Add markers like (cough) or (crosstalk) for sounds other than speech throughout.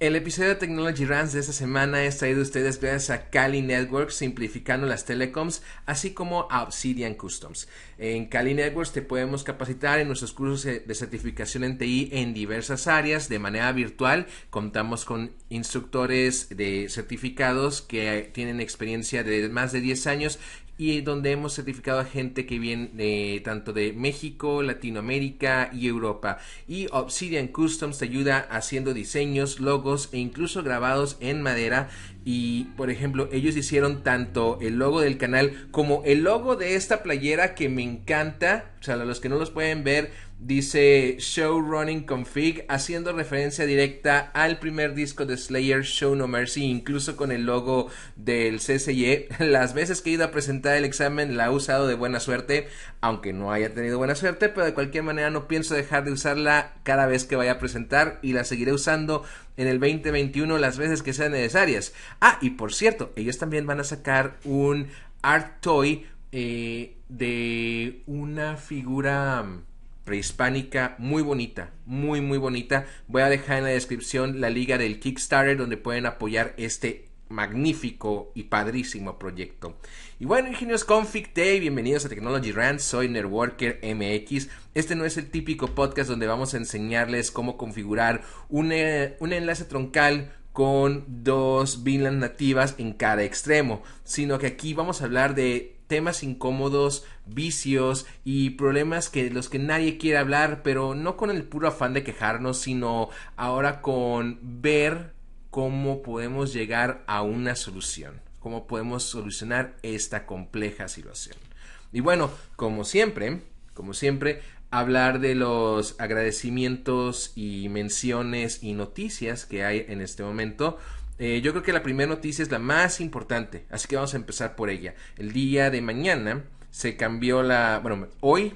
El episodio de Technology Runs de esta semana es traído a ustedes gracias a Cali Networks, simplificando las telecoms, así como a Obsidian Customs. En Cali Networks te podemos capacitar en nuestros cursos de certificación en TI en diversas áreas de manera virtual. Contamos con instructores de certificados que eh, tienen experiencia de más de 10 años y donde hemos certificado a gente que viene tanto de México, Latinoamérica y Europa. Y Obsidian Customs te ayuda haciendo diseños, logos e incluso grabados en madera. Y por ejemplo, ellos hicieron tanto el logo del canal como el logo de esta playera que me encanta. O sea, los que no los pueden ver, Dice Show Running Config, haciendo referencia directa al primer disco de Slayer, Show No Mercy, incluso con el logo del CSIE. (laughs) Las veces que he ido a presentar el examen la he usado de buena suerte, aunque no haya tenido buena suerte, pero de cualquier manera no pienso dejar de usarla cada vez que vaya a presentar y la seguiré usando en el 2021 las veces que sean necesarias. Ah, y por cierto, ellos también van a sacar un Art Toy eh, de una figura prehispánica muy bonita, muy muy bonita. Voy a dejar en la descripción la liga del Kickstarter donde pueden apoyar este magnífico y padrísimo proyecto. Y bueno, ingenios Config Day, bienvenidos a Technology Rant, soy Networker MX. Este no es el típico podcast donde vamos a enseñarles cómo configurar un, eh, enlace troncal con dos VLAN nativas en cada extremo, sino que aquí vamos a hablar de temas incómodos, vicios y problemas que los que nadie quiere hablar, pero no con el puro afán de quejarnos, sino ahora con ver cómo podemos llegar a una solución, cómo podemos solucionar esta compleja situación. Y bueno, como siempre, como siempre, hablar de los agradecimientos y menciones y noticias que hay en este momento. Eh, yo creo que la primera noticia es la más importante, así que vamos a empezar por ella. El día de mañana se cambió la... Bueno, hoy,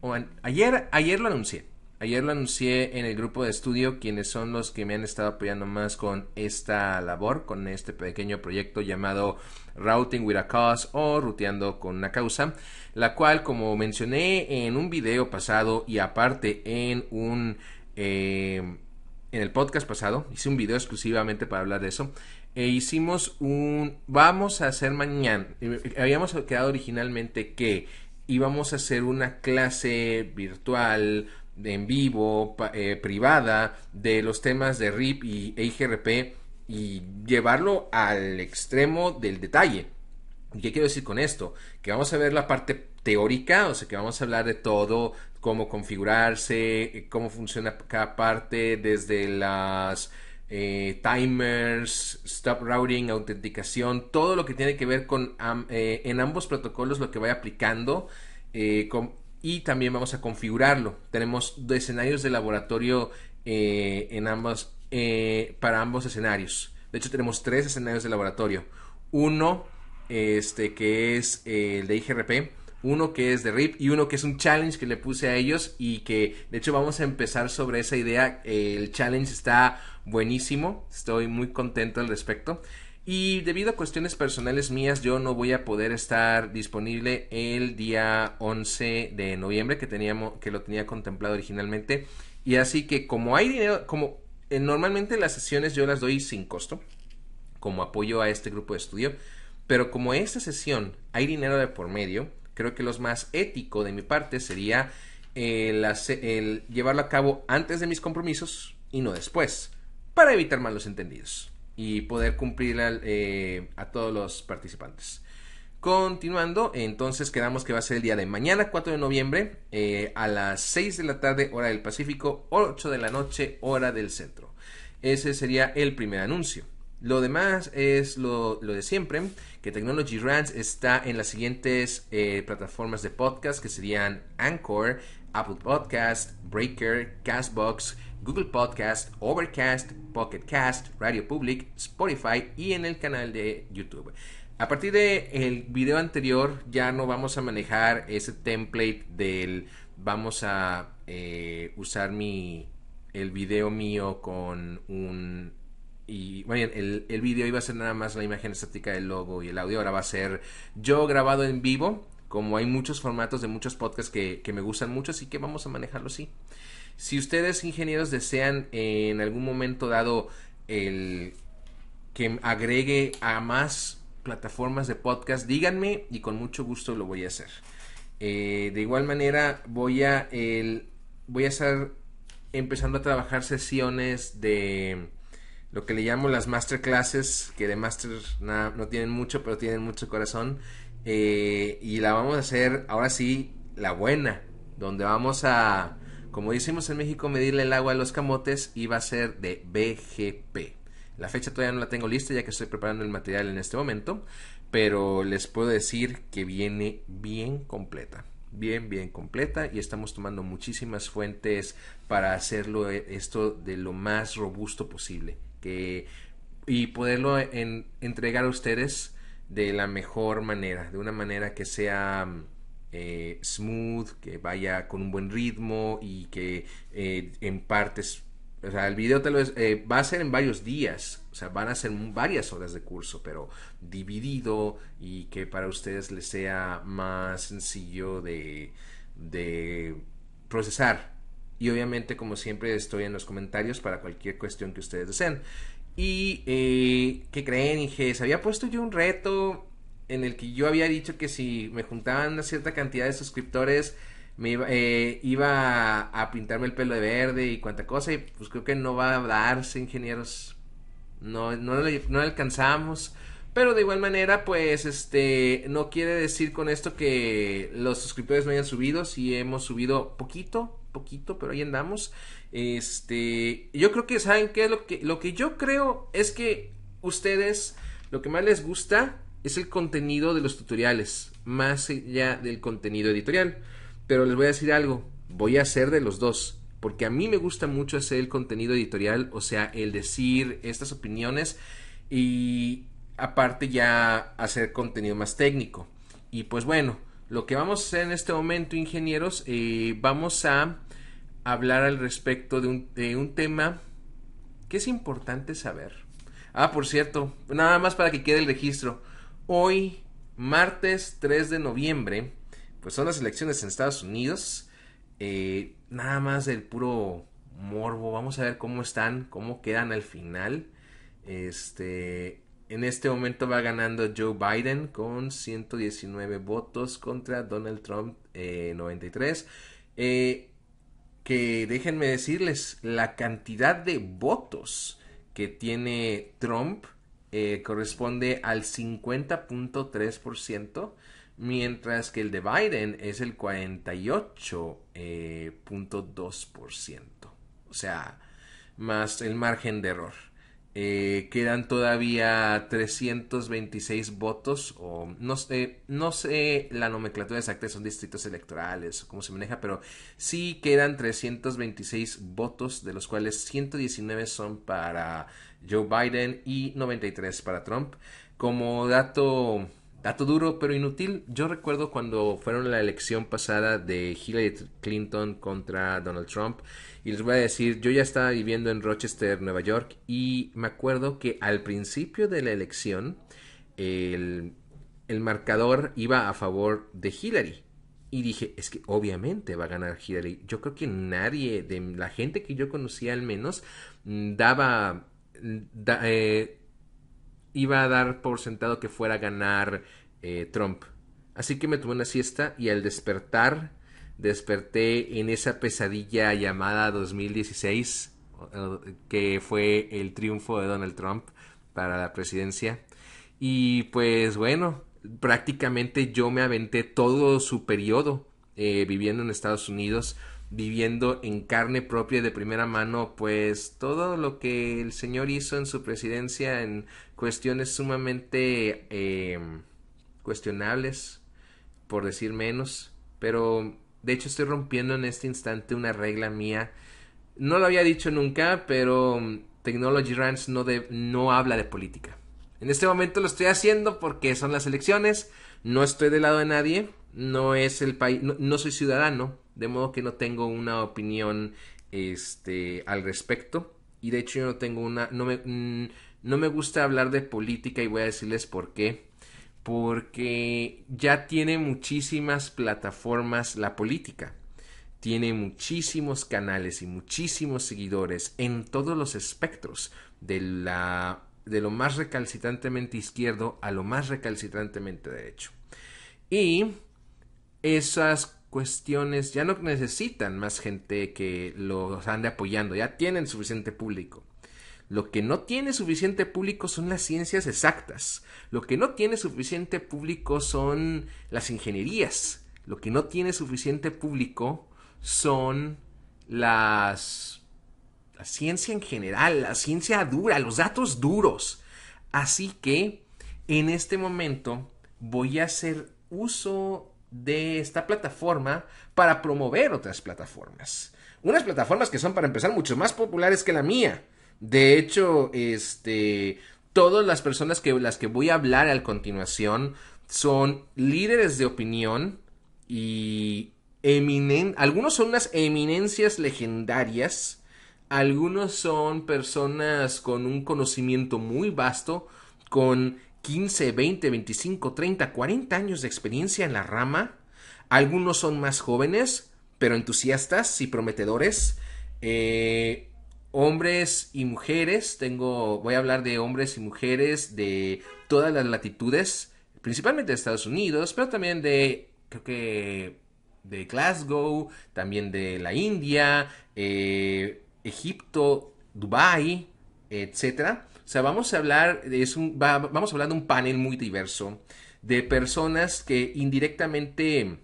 o ayer, ayer lo anuncié. Ayer lo anuncié en el grupo de estudio, quienes son los que me han estado apoyando más con esta labor, con este pequeño proyecto llamado Routing with a Cause o Ruteando con una Causa, la cual, como mencioné en un video pasado y aparte en un... Eh, en el podcast pasado, hice un video exclusivamente para hablar de eso. E hicimos un vamos a hacer mañana eh, habíamos quedado originalmente que íbamos a hacer una clase virtual en vivo eh, privada de los temas de RIP y e IGRP y llevarlo al extremo del detalle ¿Qué quiero decir con esto? Que vamos a ver la parte teórica, o sea que vamos a hablar de todo, cómo configurarse, eh, cómo funciona cada parte, desde las eh, timers, stop routing, autenticación, todo lo que tiene que ver con eh, en ambos protocolos lo que vaya aplicando eh, y también vamos a configurarlo. Tenemos escenarios de laboratorio en para ambos escenarios. De hecho tenemos tres escenarios de laboratorio. Uno este, que es el de IGRP, uno que es de RIP y uno que es un challenge que le puse a ellos y que de hecho vamos a empezar sobre esa idea. Eh, el challenge está buenísimo, estoy muy contento al respecto. Y debido a cuestiones personales mías, yo no voy a poder estar disponible el día 11 de noviembre que teníamos que lo tenía contemplado originalmente. Y así que como hay dinero, como eh, normalmente las sesiones yo las doy sin costo como apoyo a este grupo de estudio, pero como esta sesión hay dinero de por medio, creo que lo más ético de mi parte sería el, llevarlo a cabo antes de mis compromisos y no después, para evitar malos entendidos y poder cumplir eh, a todos los participantes. Continuando, entonces quedamos que va a ser el día de mañana, 4 de noviembre, eh, a las 6 de la tarde, hora del Pacífico, 8 de la noche, hora del centro. Ese sería el primer anuncio. Lo demás es lo, de siempre, que Technology Rants está en las siguientes eh, plataformas de podcast, que serían Anchor, Apple Podcast, Breaker, Castbox, Google Podcast, Overcast, Pocket Cast, Radio Public, Spotify y en el canal de YouTube. A partir del el video anterior ya no vamos a manejar ese template del vamos a eh, usar mi el video mío con un y bueno, el, el video iba a ser nada más la imagen estática del logo y el audio, ahora va a ser yo grabado en vivo, como hay muchos formatos de muchos podcasts que, me gustan mucho, así que vamos a manejarlo así. Si ustedes ingenieros desean en algún momento dado el que agregue a más plataformas de podcast, díganme y con mucho gusto lo voy a hacer. Eh, de igual manera voy a voy a estar empezando a trabajar sesiones de lo que le llamo las masterclasses, que de master no tienen mucho, pero tienen mucho corazón. Eh, y la vamos a hacer ahora sí, la buena, donde vamos a, como decimos en México, medirle el agua a los camotes y va a ser de BGP. La fecha todavía no la tengo lista ya que estoy preparando el material en este momento, pero les puedo decir que viene bien completa bien, bien completa y estamos tomando muchísimas fuentes para hacerlo eh, esto de lo más robusto posible que, y poderlo en, entregar a ustedes de la mejor manera, de una manera que sea eh, smooth, que vaya con un buen ritmo y que eh, en partes, o sea, el video te lo eh, va a ser en varios días, o sea, van a ser varias horas de curso, pero dividido y que para ustedes les sea más sencillo de, de procesar y obviamente, como siempre, estoy en los comentarios para cualquier cuestión que ustedes deseen. Y, eh, ¿qué creen, se Había puesto yo un reto en el que yo había dicho que si me juntaban una cierta cantidad de suscriptores, me iba, eh, a, pintarme el pelo de verde y cuanta cosa. Y pues creo que no va a darse, ingenieros. No, no, no alcanzamos. Pero de igual manera, pues, este, no quiere decir con esto que los suscriptores no hayan subido. Si hemos subido poquito, poquito, pero ahí andamos. Este, yo creo que saben qué es lo que lo que yo creo es que ustedes lo que más les gusta es el contenido de los tutoriales, más allá del contenido editorial. Pero les voy a decir algo, voy a hacer de los dos, porque a mí me gusta mucho hacer el contenido editorial, o sea, el decir estas opiniones y aparte ya hacer contenido más técnico. Y pues bueno, lo que vamos a hacer en este momento, ingenieros, eh, vamos a hablar al respecto de un, tema que es importante saber. Ah, por cierto, nada más para que quede el registro. Hoy, martes 3 de noviembre, pues son las elecciones en Estados Unidos. Eh, nada más del puro morbo. Vamos a ver cómo están, cómo quedan al final. Este, en este momento va ganando Joe Biden con 119 votos contra Donald Trump 93. Eh, eh, que déjenme decirles, la cantidad de votos que tiene Trump eh, corresponde al 50.3%, mientras que el de Biden es el 48.2%. o sea, más el margen de error. Eh, quedan todavía 326 votos o no sé, no sé la nomenclatura exacta, son distritos electorales o cómo se maneja, pero sí quedan 326 votos, de los cuales 119 son para Joe Biden y 93 para Trump. Como dato, dato duro pero inútil, yo recuerdo cuando fueron la elección pasada de Hillary Clinton contra Donald Trump y les voy a decir, yo ya estaba viviendo en Rochester, Nueva York, y me acuerdo que al principio de la elección el, marcador iba a favor de Hillary. Y dije, es que obviamente va a ganar Hillary. Yo creo que nadie de la gente que yo conocía al menos mm, daba... Mm, eh, iba a dar por sentado que fuera a ganar eh, Trump. Así que me tomé una siesta y al despertar desperté en esa pesadilla llamada 2016, que fue el triunfo de Donald Trump para la presidencia. Y pues bueno, prácticamente yo me aventé todo su periodo eh, viviendo en Estados Unidos, viviendo en carne propia de primera mano, pues todo lo que el señor hizo en su presidencia en cuestiones sumamente eh, cuestionables, por decir menos, pero de hecho, estoy rompiendo en este instante una regla mía. No lo había dicho nunca, pero mm, Technology Runs no, de, no habla de política. En este momento lo estoy haciendo porque son las elecciones, no estoy del lado de nadie, no es el país, no, soy ciudadano, de modo que no tengo una opinión este, al respecto. Y de hecho yo no tengo una, no me, mm, no me gusta hablar de política y voy a decirles por qué porque ya tiene muchísimas plataformas la política. Tiene muchísimos canales y muchísimos seguidores en todos los espectros, de, la, de lo más recalcitrantemente izquierdo a lo más recalcitrantemente derecho. Y esas cuestiones ya no necesitan más gente que los ande apoyando, ya tienen suficiente público. Lo que no tiene suficiente público son las ciencias exactas. Lo que no tiene suficiente público son las ingenierías. Lo que no tiene suficiente público son las... la ciencia en general, la ciencia dura, los datos duros. Así que en este momento voy a hacer uso de esta plataforma para promover otras plataformas. Unas plataformas que son para empezar mucho más populares que la mía. De hecho, este, todas las personas que las que voy a hablar a continuación son líderes de opinión y eminen, algunos son unas eminencias legendarias, algunos son personas con un conocimiento muy vasto, con 15, 20, 25, 30, 40 años de experiencia en la rama. Algunos son más jóvenes, pero entusiastas y prometedores. Eh, hombres y mujeres. Tengo, voy a hablar de hombres y mujeres de todas las latitudes, principalmente de Estados Unidos, pero también de, creo que, de Glasgow, también de la India, eh, Egipto, Dubai, etcétera. O sea, vamos a hablar, es un, vamos a hablar de un panel muy diverso de personas que indirectamente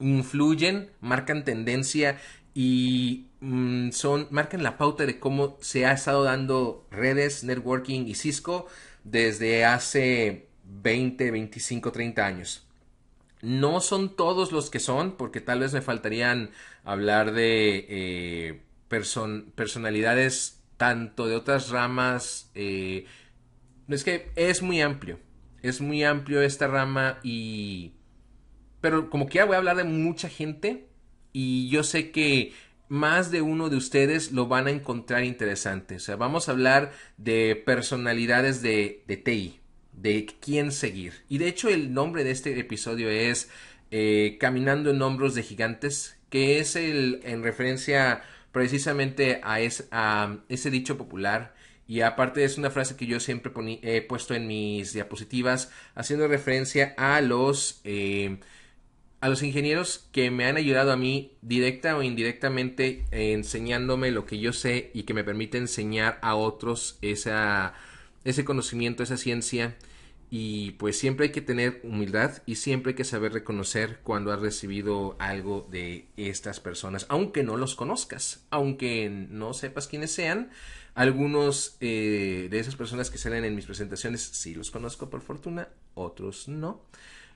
influyen, marcan tendencia y Mm, son, marcan la pauta de cómo se ha estado dando redes, networking y Cisco desde hace 20, 25, 30 años. No son todos los que son, porque tal vez me faltarían hablar de eh, personalidades tanto de otras ramas. Eh, es que es muy amplio. Es muy amplio esta rama y... Pero como quiera voy a hablar de mucha gente y yo sé que más de uno de ustedes lo van a encontrar interesante. O sea, vamos a hablar de personalidades de, de TI, de quién seguir. Y de hecho el nombre de este episodio es eh, Caminando en Hombros de Gigantes, que es el, en referencia precisamente a, ese dicho popular. Y aparte es una frase que yo siempre he puesto en mis diapositivas, haciendo referencia a los... Eh, a los ingenieros que me han ayudado a mí directa o indirectamente eh, enseñándome lo que yo sé y que me permite enseñar a otros esa, ese conocimiento, esa ciencia. Y pues siempre hay que tener humildad y siempre hay que saber reconocer cuando has recibido algo de estas personas, aunque no los conozcas, aunque no sepas quiénes sean. Algunos eh, de esas personas que salen en mis presentaciones sí los conozco por fortuna, otros no.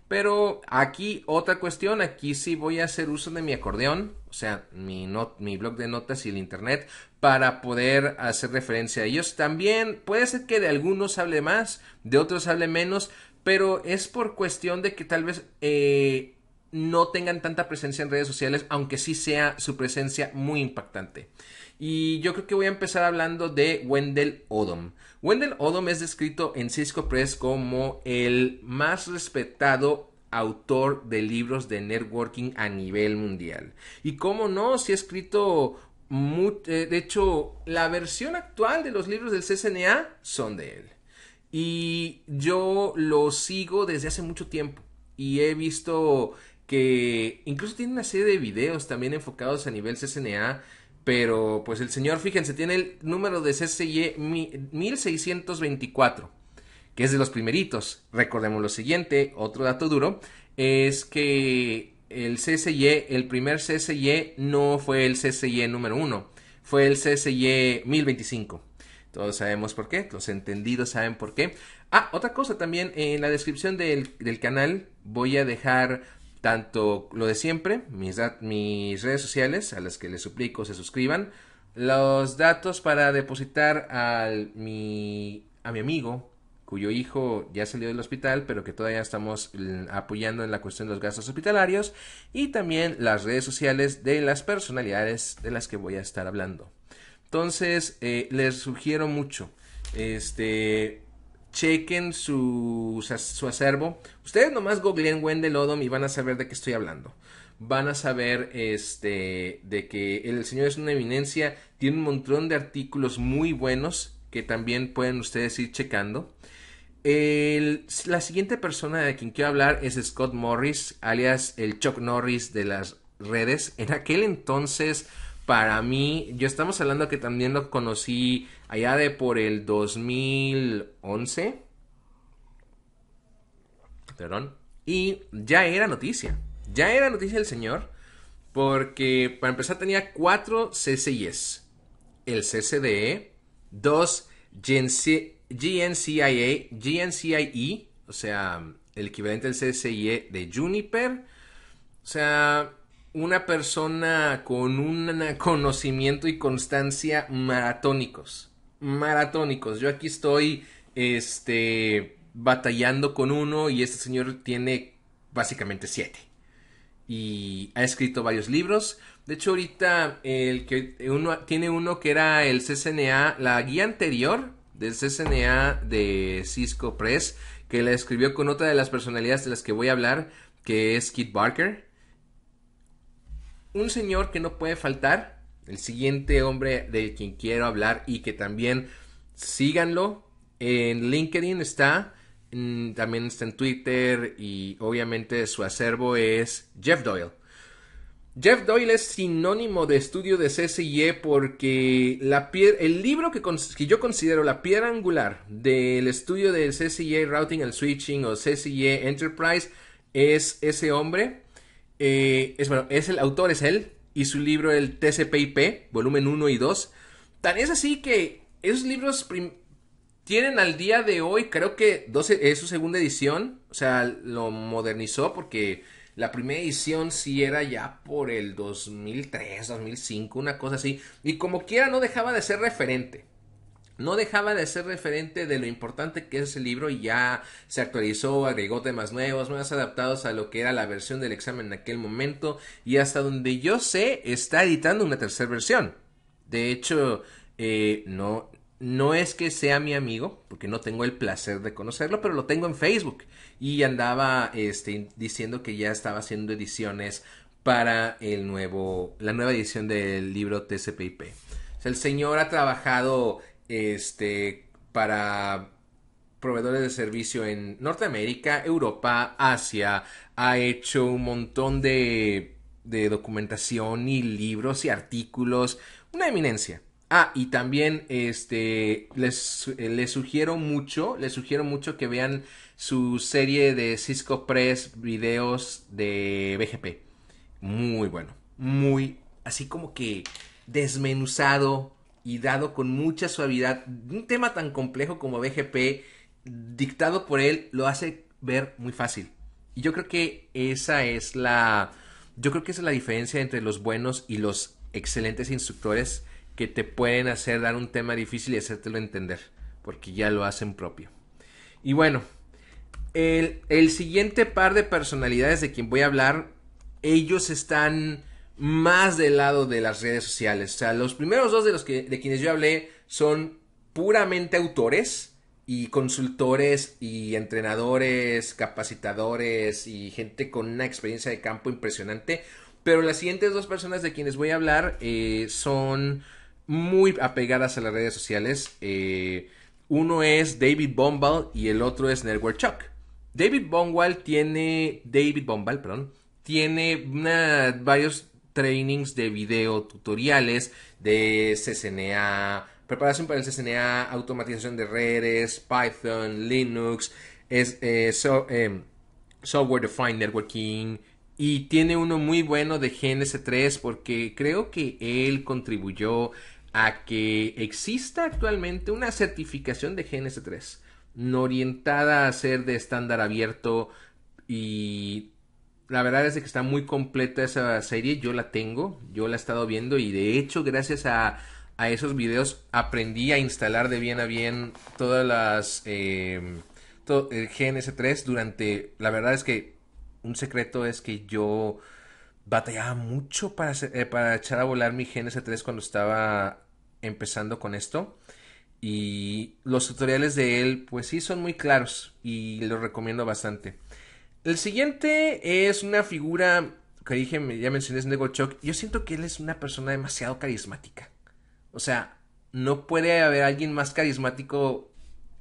Pero aquí otra cuestión, aquí sí voy a hacer uso de mi acordeón, o sea, mi, blog de notas y el internet, para poder hacer referencia a ellos. También puede ser que de algunos hable más, de otros hable menos, pero es por cuestión de que tal vez eh, no tengan tanta presencia en redes sociales, aunque sí sea su presencia muy impactante. Y yo creo que voy a empezar hablando de Wendell Odom. Wendell Odom es descrito en Cisco Press como el más respetado autor de libros de networking a nivel mundial. Y cómo no, si ha escrito, eh, de hecho, la versión actual de los libros del CCNA son de él. Y yo lo sigo desde hace mucho tiempo y he visto que incluso tiene una serie de videos también enfocados a nivel CSNA. Pero pues el señor, fíjense, tiene el número de CCY 1624, e que es de los primeritos. Recordemos lo siguiente, otro dato duro, es que el CCY, e, el primer CCY e no fue el CCY número 1, fue el CCY 1025. Todos sabemos por qué, los entendidos saben por qué. Ah, otra cosa también, en la descripción del canal voy a dejar tanto lo de siempre, mis, mis redes sociales a las que les suplico se suscriban, los datos para depositar al, mi, a mi amigo cuyo hijo ya salió del hospital, pero que todavía estamos apoyando en la cuestión de los gastos hospitalarios, y también las redes sociales de las personalidades de las que voy a estar hablando. Entonces, eh, les sugiero mucho, este, chequen su, su acervo. Ustedes nomás googleen Wendell Odom y van a saber de qué estoy hablando. Van a saber este, de que el señor es una eminencia. Tiene un montón de artículos muy buenos que también pueden ustedes ir checando. la siguiente persona de quien quiero hablar es Scott Morris, alias el Chuck Norris de las redes. En aquel entonces para mí, yo estamos hablando que también lo conocí allá de por el 2011. Perdón. Y ya era noticia. Ya era noticia el señor. Porque para empezar tenía cuatro CCIs. El CCDE, dos GNCIA, GNCIE, o sea, el equivalente al CCIE de Juniper. O sea, una persona con un conocimiento y constancia maratónicos. Maratónicos. Yo aquí estoy, este, batallando con uno y este señor tiene básicamente siete. Y ha escrito varios libros. De hecho, ahorita el que uno tiene uno que era el CCNA, la guía anterior del CCNA de Cisco Press, que la escribió con otra de las personalidades de las que voy a hablar, que es Kit Barker un señor que no puede faltar, el siguiente hombre del quien quiero hablar y que también síganlo en LinkedIn está, mm, también está en Twitter y obviamente su acervo es Jeff Doyle. Jeff Doyle es sinónimo de estudio de CCIE porque la el libro que, yo considero la piedra angular del estudio de CCIE Routing and Switching o CCIE Enterprise es ese hombre eh, es, bueno, es el autor, es él, y su libro el TCPIP, volumen 1 y 2. Tan es así que esos libros tienen al día de hoy, creo que 12, es su segunda edición, o sea, lo modernizó porque la primera edición sí era ya por el 2003, 2005, una cosa así, y como quiera no dejaba de ser referente no dejaba de ser referente de lo importante que es ese libro y ya se actualizó, agregó temas nuevos, más adaptados a lo que era la versión del examen en aquel momento y hasta donde yo sé está editando una tercera versión. De hecho, eh, no, no es que sea mi amigo, porque no tengo el placer de conocerlo, pero lo tengo en Facebook y andaba este, diciendo que ya estaba haciendo ediciones para el nuevo, la nueva edición del libro TCPIP. el señor ha trabajado este, para proveedores de servicio en Norteamérica, Europa, Asia, ha hecho un montón de, documentación y libros y artículos, una eminencia. Ah, y también este les, sugiero mucho, les sugiero mucho que vean su serie de Cisco Press videos de BGP. Muy bueno, muy así como que desmenuzado, y dado con mucha suavidad. Un tema tan complejo como BGP, dictado por él, lo hace ver muy fácil. Y yo creo que esa es la. Yo creo que es la diferencia entre los buenos y los excelentes instructores que te pueden hacer dar un tema difícil y hacértelo entender. Porque ya lo hacen propio. Y bueno, el, el siguiente par de personalidades de quien voy a hablar, ellos están más del lado de las redes sociales. O sea, los primeros dos de los que, de quienes yo hablé son puramente autores y consultores y entrenadores, capacitadores y gente con una experiencia de campo impresionante. Pero las siguientes dos personas de quienes voy a hablar eh, son muy apegadas a las redes sociales. Eh, uno es David Bombal y el otro es Network Chuck. David Bombal tiene. David Bombal, perdón. Tiene una, varios trainings de video, tutoriales de CCNA, preparación para el CCNA, automatización de redes, Python, Linux, es, eh, eh, software defined networking. Y tiene uno muy bueno de GNS3 porque creo que él contribuyó a que exista actualmente una certificación de GNS3 orientada a ser de estándar abierto y la verdad es que está muy completa esa serie, yo la tengo, yo la he estado viendo y de hecho gracias a, esos videos aprendí a instalar de bien a bien todas las... el em, eh, GNS3 durante... La verdad es que un secreto es que yo batallaba mucho para, eh, para echar a volar mi GNS3 cuando estaba empezando con esto. Y los tutoriales de él, pues sí, son muy claros y los recomiendo bastante. El siguiente es una figura que dije, ya mencioné, es Negochok. Yo siento que él es una persona demasiado carismática. O sea, no puede haber alguien más carismático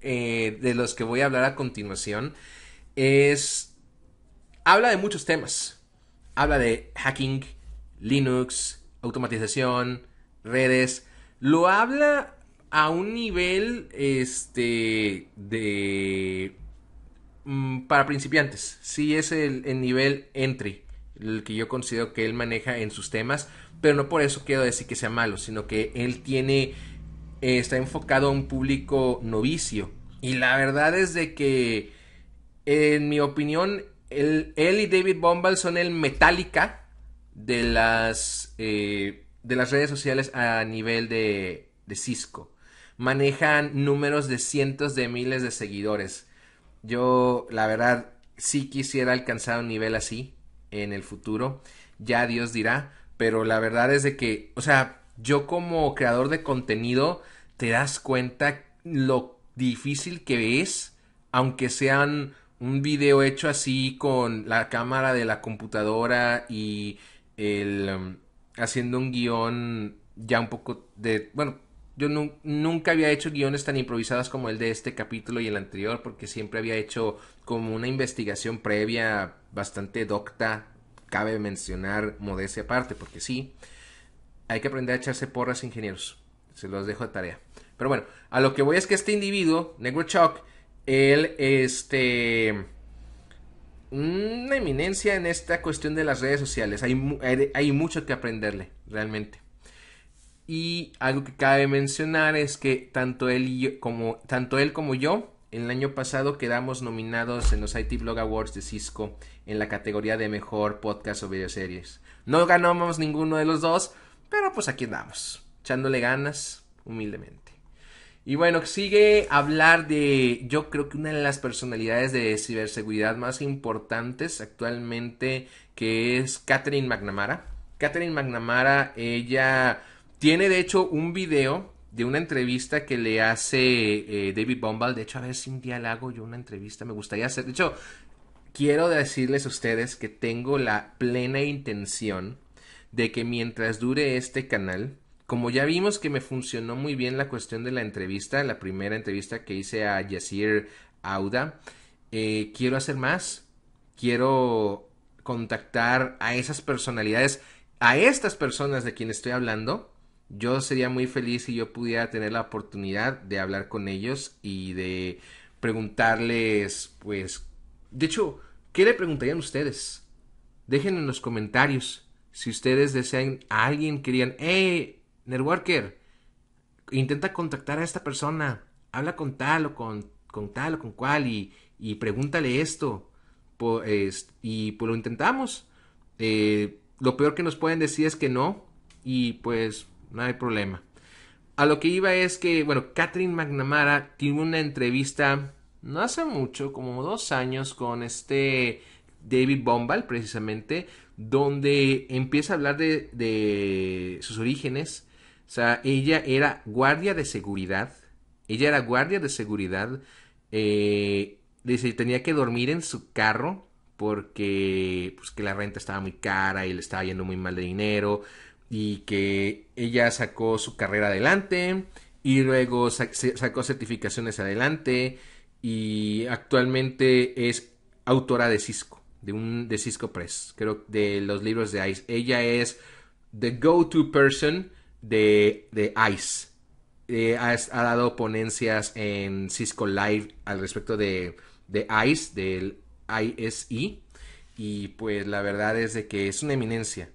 eh, de los que voy a hablar a continuación. Es. Habla de muchos temas. Habla de hacking, Linux, automatización, redes. Lo habla a un nivel este de Mm, para principiantes. Sí es el, nivel entry, el que yo considero que él maneja en sus temas, pero no por eso quiero decir que sea malo, sino que él tiene, eh, está enfocado a un público novicio. Y la verdad es de que, en mi opinión, él, y David Bombal son el Metallica de las, eh, de las redes sociales a nivel de, de Cisco. Manejan números de cientos de miles de seguidores yo, la verdad, sí quisiera alcanzar un nivel así en el futuro. Ya Dios dirá. Pero la verdad es de que, o sea, yo como creador de contenido, te das cuenta lo difícil que es, aunque sean un video hecho así con la cámara de la computadora y el um, haciendo un guión ya un poco de bueno yo nunca había hecho guiones tan improvisados como el de este capítulo y el anterior, porque siempre había hecho como una investigación previa bastante docta. Cabe mencionar modestia aparte, porque sí, hay que aprender a echarse porras, ingenieros. Se los dejo de tarea. Pero bueno, a lo que voy es que este individuo, Negro Chuck, él, este. Una eminencia en esta cuestión de las redes sociales. hay mucho que aprenderle, realmente. Y algo que cabe mencionar es que tanto él, como, tanto él como yo, el año pasado quedamos nominados en los IT Blog Awards de Cisco en la categoría de mejor podcast o videoseries. No ganamos ninguno de los dos, pero pues aquí andamos, echándole ganas humildemente. Y bueno, sigue hablar de, yo creo que una de las personalidades de ciberseguridad más importantes actualmente, que es Catherine McNamara. Catherine McNamara, ella tiene de hecho un video de una entrevista que le hace eh, David Bombal. De hecho, a ver si un día le hago yo una entrevista. Me gustaría hacer. De hecho, quiero decirles a ustedes que tengo la plena intención de que mientras dure este canal, como ya vimos que me funcionó muy bien la cuestión de la entrevista, la primera entrevista que hice a Yasir Auda, eh, quiero hacer más. Quiero contactar a esas personalidades, a estas personas de quien estoy hablando, yo sería muy feliz si yo pudiera tener la oportunidad de hablar con ellos y de preguntarles, pues, de hecho, ¿qué le preguntarían ustedes? Dejen en los comentarios si ustedes desean a alguien querían... digan, hey, Networker, intenta contactar a esta persona, habla con tal o con, con tal o con cual y, y pregúntale esto. Pues, y pues lo intentamos. Eh, lo peor que nos pueden decir es que no. Y pues no hay problema. A lo que iba es que, bueno, Catherine McNamara tiene una entrevista no hace mucho, como dos años, con este David Bombal, precisamente, donde empieza a hablar de, sus orígenes. O sea, ella era guardia de seguridad. Ella era guardia de seguridad. Eh, dice, tenía que dormir en su carro porque pues, que la renta estaba muy cara y le estaba yendo muy mal de dinero y que ella sacó su carrera adelante y luego sacó certificaciones adelante y actualmente es autora de Cisco, de un de Cisco Press, creo de los libros de ICE. Ella es the go-to person de, de ICE. Eh, ha, dado ponencias en Cisco Live al respecto de, ICE, del ISI. Y pues la verdad es de que es una eminencia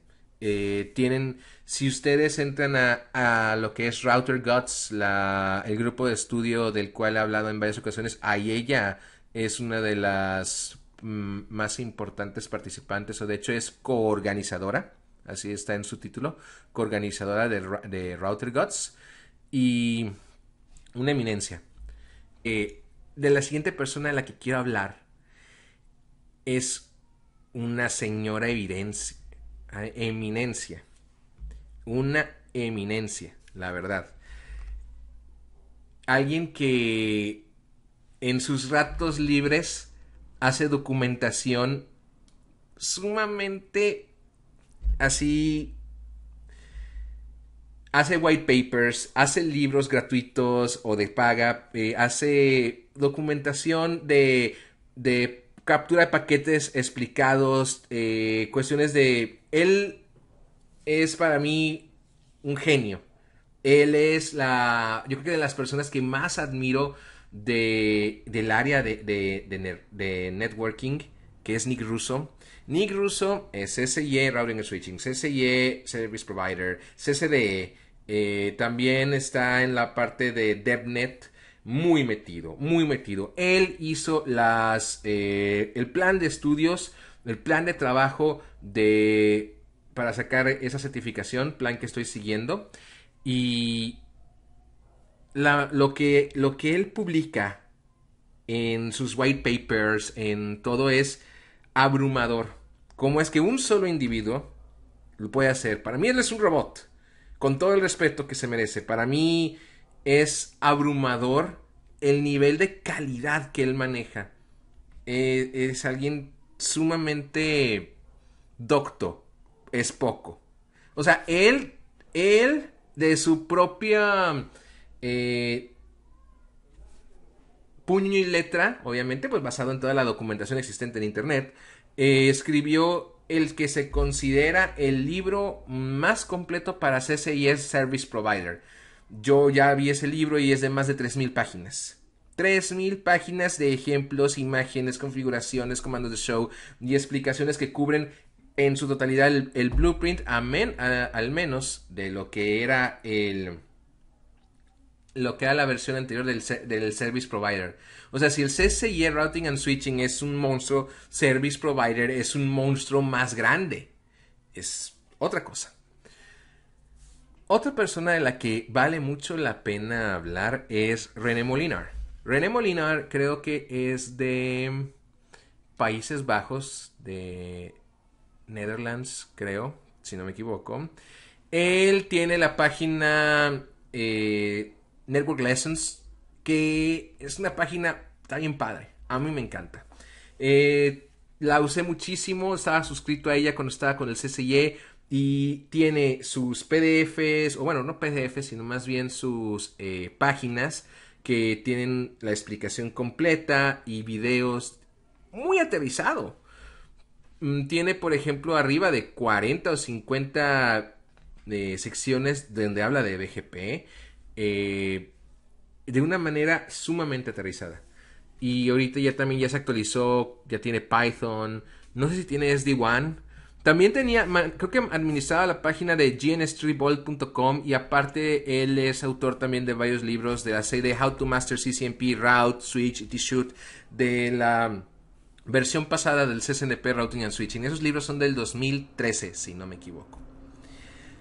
eh, tienen, si ustedes entran a, lo que es Router Guts, el grupo de estudio del cual he hablado en varias ocasiones, ahí ella es una de las mm, más importantes participantes, o de hecho es coorganizadora, así está en su título, coorganizadora de, de Router Guts, y una eminencia. Eh, de la siguiente persona de la que quiero hablar es una señora evidencia eminencia. Una eminencia, la verdad. Alguien que en sus ratos libres hace documentación sumamente así. Hace white papers, hace libros gratuitos o de paga, eh, hace documentación de, de captura de paquetes explicados, eh, cuestiones de él es para mí un genio. Él es la, yo creo que de las personas que más admiro del área de, networking, que es Nick Russo. Nick Russo es CCE Routing and Switching, CCE Service Provider, CCDE. Eh, también está en la parte de DevNet, muy metido, muy metido. Él hizo las, eh, el plan de estudios el plan de trabajo de para sacar esa certificación, plan que estoy siguiendo. Y lo, que, lo que él publica en sus white papers, en todo, es abrumador. ¿Cómo es que un solo individuo lo puede hacer? Para mí él es un robot, con todo el respeto que se merece. Para mí es abrumador el nivel de calidad que él maneja. Eh, es alguien sumamente docto es poco. O sea, él, él de su propia eh, puño y letra, obviamente, pues basado en toda la documentación existente en Internet, eh, escribió el que se considera el libro más completo para CCIS Service Provider. Yo ya vi ese libro y es de más de 3.000 páginas. 3.000 páginas de ejemplos, imágenes, configuraciones, comandos de show y explicaciones que cubren en su totalidad el, blueprint, al menos de lo que era el lo que era la versión anterior del, del service provider. O sea, si el CCIE Routing and Switching es un monstruo, Service Provider es un monstruo más grande. Es otra cosa. Otra persona de la que vale mucho la pena hablar es René Molinar. René Molinar creo que es de Países Bajos, de Netherlands, creo, si no me equivoco. Él tiene la página eh, Network Lessons, que es una página, está bien padre, a mí me encanta. Eh, la usé muchísimo, estaba suscrito a ella cuando estaba con el CCI y tiene sus PDFs, o bueno, no PDFs, sino más bien sus eh, páginas que tienen la explicación completa y videos muy aterrizado. Mm, tiene, por ejemplo, arriba de 40 o 50 eh, secciones donde habla de BGP eh, de una manera sumamente aterrizada. Y ahorita ya también ya se actualizó, ya tiene Python, no sé si tiene SD-WAN, también tenía, creo que administraba la página de gnstreetball.com y aparte él es autor también de varios libros de la serie de How to Master CCNP, Route, Switch, T-Shoot, de la versión pasada del CCNP Routing and Switching. Esos libros son del 2013, si no me equivoco.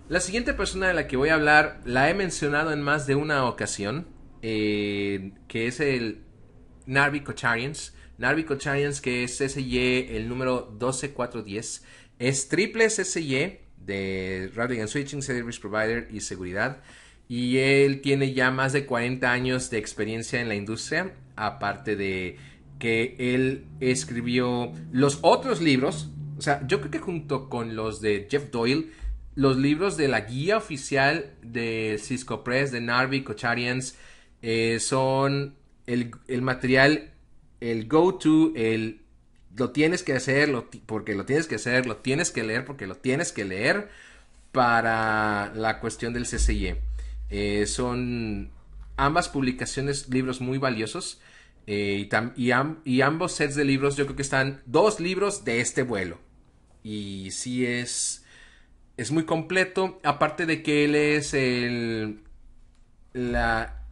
La siguiente persona de la que voy a hablar la he mencionado en más de una ocasión, eh, que es el Narvi Kocharians. Narvi Kocharians, que es SY el número 12410 es triple SSY de Routing and Switching Service Provider y Seguridad. Y él tiene ya más de 40 años de experiencia en la industria, aparte de que él escribió los otros libros. O sea, yo creo que junto con los de Jeff Doyle, los libros de la guía oficial de Cisco Press, de Narvi, Cocharians, eh, son el material, el go-to, el lo tienes que hacer porque lo tienes que hacer, lo tienes que leer porque lo tienes que leer para la cuestión del CCIE. Eh, son ambas publicaciones libros muy valiosos eh, y, y, ambos sets de libros yo creo que están dos libros de este vuelo. Y sí es, es muy completo, aparte de que él es el, la,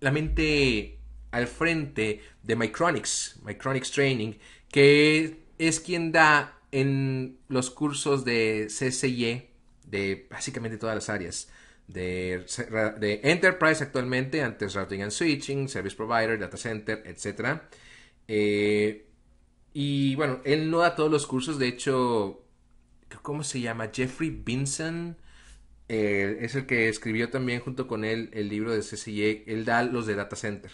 la mente al frente de Micronics, Micronics Training, que es quien da en los cursos de CCIE, de básicamente todas las áreas, de, Enterprise actualmente, antes Routing and Switching, Service Provider, Data Center, etc. Eh, y bueno, él no da todos los cursos, de hecho, ¿cómo se llama? Jeffrey Vinson eh, es el que escribió también junto con él el libro de CCIE. Él da los de Data Center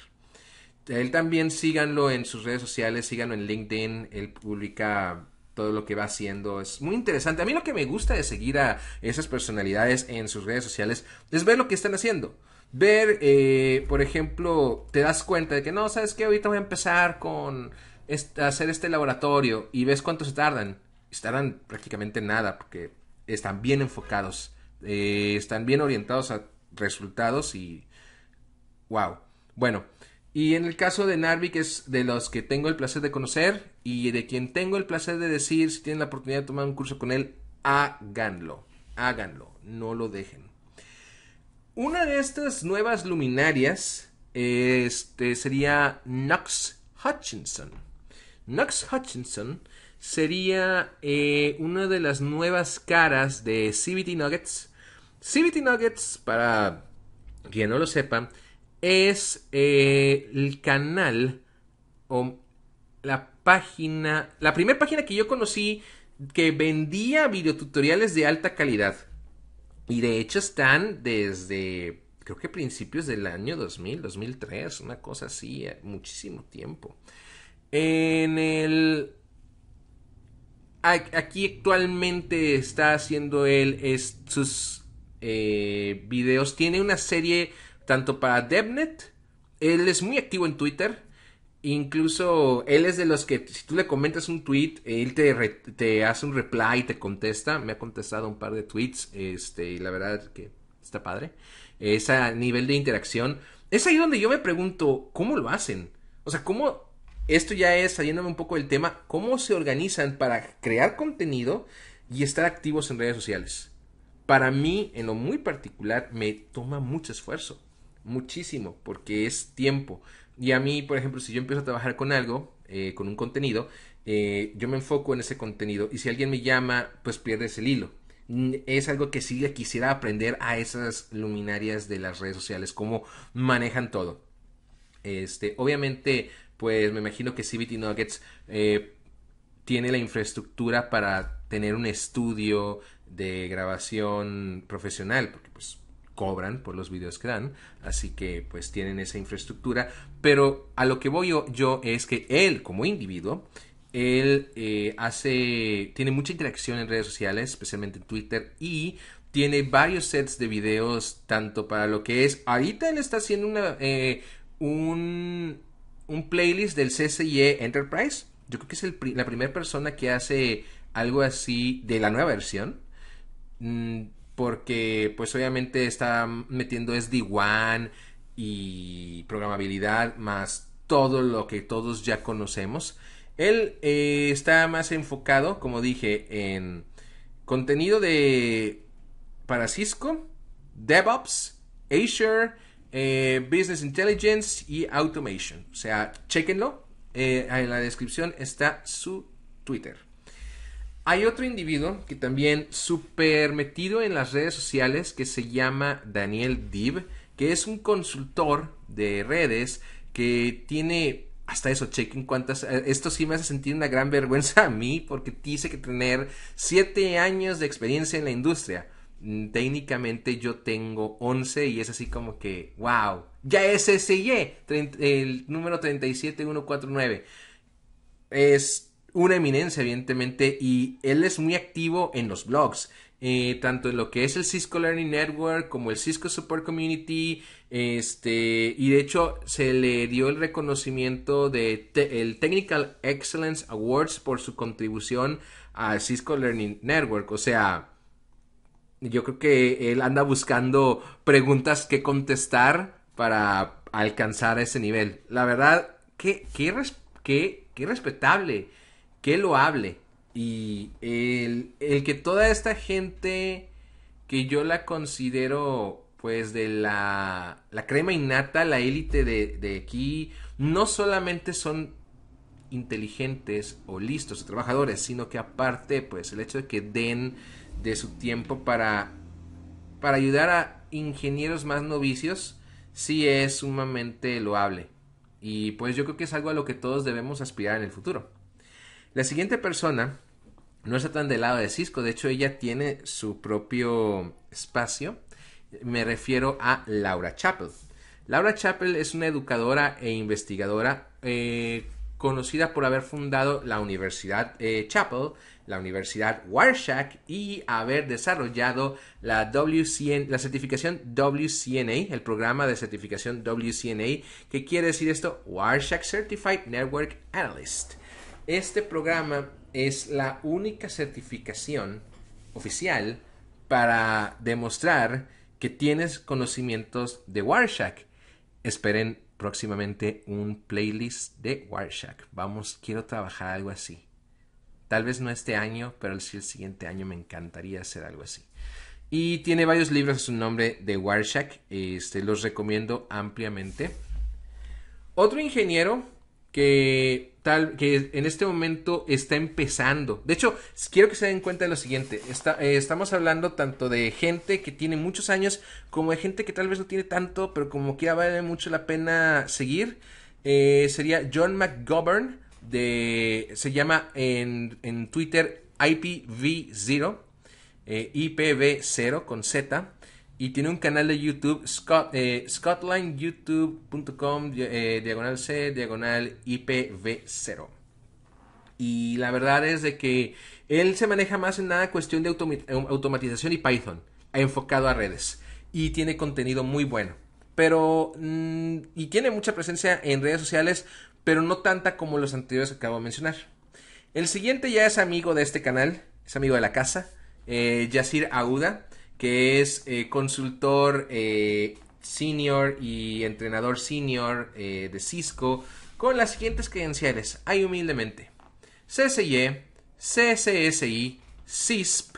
él también síganlo en sus redes sociales, síganlo en LinkedIn, él publica todo lo que va haciendo. Es muy interesante. A mí lo que me gusta de seguir a esas personalidades en sus redes sociales es ver lo que están haciendo. Ver, eh, por ejemplo, te das cuenta de que no, sabes que ahorita voy a empezar con hacer este laboratorio y ves cuánto se tardan. Estarán tardan prácticamente nada porque están bien enfocados, eh, están bien orientados a resultados y wow. Bueno, y en el caso de Narvi, que es de los que tengo el placer de conocer y de quien tengo el placer de decir, si tienen la oportunidad de tomar un curso con él, háganlo, háganlo, no lo dejen. Una de estas nuevas luminarias este, sería Knox Hutchinson. Knox Hutchinson sería eh, una de las nuevas caras de CBT Nuggets. CBT Nuggets, para quien no lo sepa, es eh, el canal o la página, la primera página que yo conocí que vendía videotutoriales de alta calidad. Y de hecho están desde, creo que principios del año 2000, 2003, una cosa así, eh, muchísimo tiempo. En el... Aquí actualmente está haciendo él sus eh, videos. Tiene una serie tanto para DevNet, él es muy activo en Twitter, incluso él es de los que si tú le comentas un tweet, él te, hace un reply y te contesta, me ha contestado un par de tweets, este, y la verdad que está padre, ese nivel de interacción, es ahí donde yo me pregunto, ¿cómo lo hacen? O sea, ¿cómo esto ya es saliéndome un poco del tema, cómo se organizan para crear contenido y estar activos en redes sociales. Para mí, en lo muy particular, me toma mucho esfuerzo muchísimo, porque es tiempo. Y a mí, por ejemplo, si yo empiezo a trabajar con algo, eh, con un contenido, eh, yo me enfoco en ese contenido y si alguien me llama, pues pierdes el hilo. Es algo que sí le quisiera aprender a esas luminarias de las redes sociales, cómo manejan todo. Este, obviamente, pues me imagino que CBT Nuggets eh, tiene la infraestructura para tener un estudio de grabación profesional, cobran por los videos que dan, así que pues tienen esa infraestructura, pero a lo que voy yo, es que él como individuo, él eh, hace, tiene mucha interacción en redes sociales, especialmente en Twitter, y tiene varios sets de videos, tanto para lo que es, ahorita él está haciendo una, eh, un, un playlist del CCIE Enterprise, yo creo que es la primera persona que hace algo así de la nueva versión. Mm, porque pues obviamente está metiendo SD-WAN y programabilidad más todo lo que todos ya conocemos. Él eh, está más enfocado, como dije, en contenido de para Cisco, DevOps, Azure, eh, Business Intelligence y Automation. O sea, chequenlo. Eh, en la descripción está su Twitter. Hay otro individuo que también súper metido en las redes sociales que se llama Daniel Dib, que es un consultor de redes que tiene hasta eso, chequen cuántas. Eh, esto sí me hace sentir una gran (laughs) vergüenza a mí porque dice que tener 7 años de experiencia en la industria. Mm, técnicamente yo tengo 11 y es así como que, wow, ya es SY, e, el número 37149. Es una eminencia, evidentemente, y él es muy activo en los blogs. Eh, tanto en lo que es el Cisco Learning Network como el Cisco Support Community, este, y de hecho se le dio el reconocimiento de el Technical Excellence Awards por su contribución al Cisco Learning Network, o sea, yo creo que él anda buscando preguntas que contestar para alcanzar ese nivel. La verdad, que qué respetable que lo hable. Y el, que toda esta gente que yo la considero pues de la, la crema innata, la élite de, aquí, no solamente son inteligentes o listos o trabajadores, sino que aparte pues el hecho de que den de su tiempo para, para ayudar a ingenieros más novicios, sí es sumamente loable. Y pues yo creo que es algo a lo que todos debemos aspirar en el futuro. La siguiente persona no está tan del lado de Cisco, de hecho ella tiene su propio espacio. Me refiero a Laura Chappell. Laura Chappell es una educadora e investigadora eh, conocida por haber fundado la Universidad Chapel, eh, Chappell, la Universidad Warshack y haber desarrollado la, WCN, la certificación WCNA, el programa de certificación WCNA, que quiere decir esto, Warshack Certified Network Analyst. Este programa es la única certificación oficial para demostrar que tienes conocimientos de Warshack. Esperen próximamente un playlist de Warshack. Vamos, quiero trabajar algo así. Tal vez no este año, pero si el siguiente año me encantaría hacer algo así. Y tiene varios libros a su nombre de Warshack. Este, los recomiendo ampliamente. Otro ingeniero que tal que en este momento está empezando. De hecho, quiero que se den cuenta de lo siguiente. Eh, estamos hablando tanto de gente que tiene muchos años como de gente que tal vez no tiene tanto, pero como quiera vale mucho la pena seguir. Eh, sería John McGovern de se llama en, Twitter IPv0 eh, IPv0 con Z y tiene un canal de YouTube, Scott, eh, scotlandyoutube.com, eh, diagonal C, diagonal IPv0. Y la verdad es de que él se maneja más en nada cuestión de eh, automatización y Python, enfocado a redes. Y tiene contenido muy bueno. Pero, mm, y tiene mucha presencia en redes sociales, pero no tanta como los anteriores que acabo de mencionar. El siguiente ya es amigo de este canal, es amigo de la casa, Yacir Yasir Aguda que es eh, consultor eh, senior y entrenador senior eh, de Cisco, con las siguientes credenciales, hay humildemente, CCY, e, CSSI, CISP,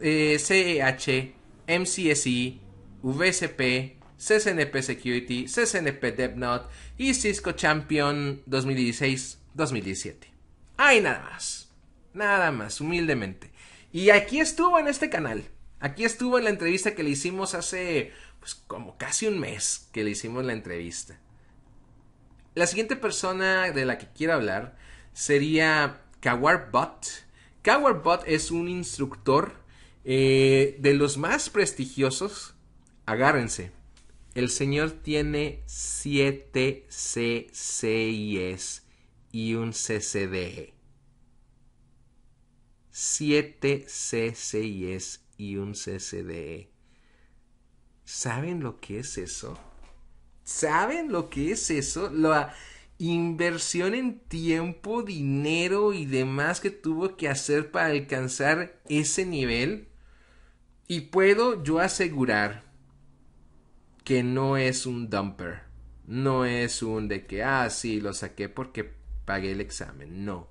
e CEH, MCSI, VCP CCNP Security, CCNP DevNet y Cisco Champion 2016-2017. Hay nada más. Nada más, humildemente. Y aquí estuvo en este canal. Aquí estuvo en la entrevista que le hicimos hace pues, como casi un mes que le hicimos la entrevista. La siguiente persona de la que quiero hablar sería Kawar Kawar bot es un instructor eh, de los más prestigiosos. Agárrense. El señor tiene 7 CCIS y un CCDE. 7 CCIS y un CCDE. ¿Saben lo que es eso? ¿Saben lo que es eso? La inversión en tiempo, dinero y demás que tuvo que hacer para alcanzar ese nivel. Y puedo yo asegurar que no es un dumper. No es un de que, ah, sí, lo saqué porque pagué el examen. No.